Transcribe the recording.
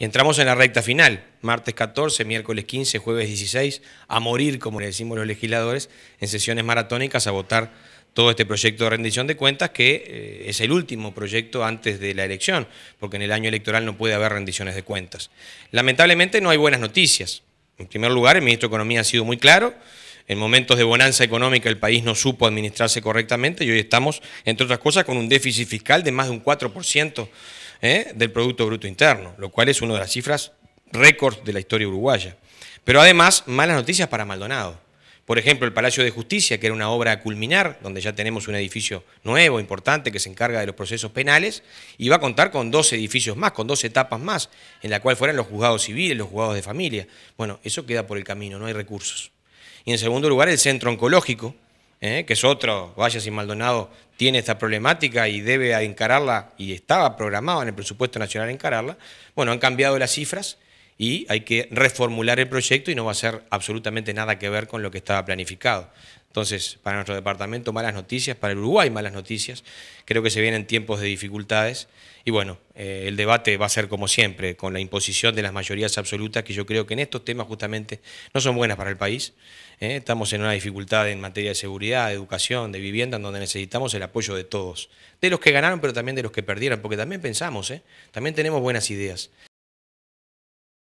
Y entramos en la recta final, martes 14, miércoles 15, jueves 16, a morir, como le decimos los legisladores, en sesiones maratónicas a votar todo este proyecto de rendición de cuentas, que eh, es el último proyecto antes de la elección, porque en el año electoral no puede haber rendiciones de cuentas. Lamentablemente no hay buenas noticias. En primer lugar, el ministro de Economía ha sido muy claro. En momentos de bonanza económica el país no supo administrarse correctamente y hoy estamos, entre otras cosas, con un déficit fiscal de más de un 4% ¿eh? del Producto Bruto Interno, lo cual es una de las cifras récord de la historia uruguaya. Pero además, malas noticias para Maldonado. Por ejemplo, el Palacio de Justicia, que era una obra a culminar, donde ya tenemos un edificio nuevo, importante, que se encarga de los procesos penales, y va a contar con dos edificios más, con dos etapas más, en la cual fueran los juzgados civiles, los juzgados de familia. Bueno, eso queda por el camino, no hay recursos. Y en segundo lugar, el Centro Oncológico, ¿eh? que es otro, Vaya y Maldonado tiene esta problemática y debe encararla, y estaba programado en el presupuesto nacional encararla, bueno, han cambiado las cifras y hay que reformular el proyecto y no va a ser absolutamente nada que ver con lo que estaba planificado. Entonces, para nuestro departamento, malas noticias, para el Uruguay, malas noticias. Creo que se vienen tiempos de dificultades y bueno, eh, el debate va a ser como siempre, con la imposición de las mayorías absolutas, que yo creo que en estos temas justamente no son buenas para el país. ¿eh? Estamos en una dificultad en materia de seguridad, de educación, de vivienda, en donde necesitamos el apoyo de todos, de los que ganaron, pero también de los que perdieron, porque también pensamos, ¿eh? también tenemos buenas ideas.